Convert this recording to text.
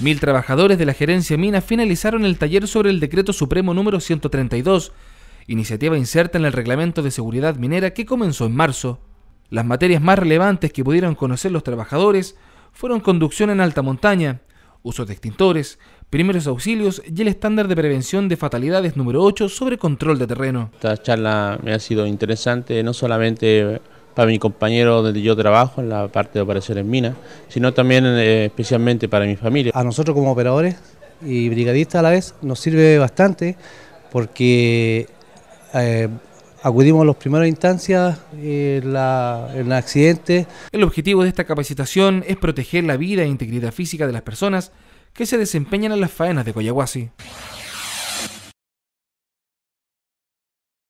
Mil trabajadores de la gerencia mina finalizaron el taller sobre el decreto supremo número 132, iniciativa inserta en el reglamento de seguridad minera que comenzó en marzo. Las materias más relevantes que pudieron conocer los trabajadores fueron conducción en alta montaña, uso de extintores, primeros auxilios y el estándar de prevención de fatalidades número 8 sobre control de terreno. Esta charla me ha sido interesante, no solamente para mi compañero donde yo trabajo, en la parte de operaciones minas, sino también eh, especialmente para mi familia. A nosotros como operadores y brigadistas a la vez nos sirve bastante porque eh, acudimos a las primeras instancias en eh, la, en accidentes. El objetivo de esta capacitación es proteger la vida e integridad física de las personas que se desempeñan en las faenas de Coyahuasi.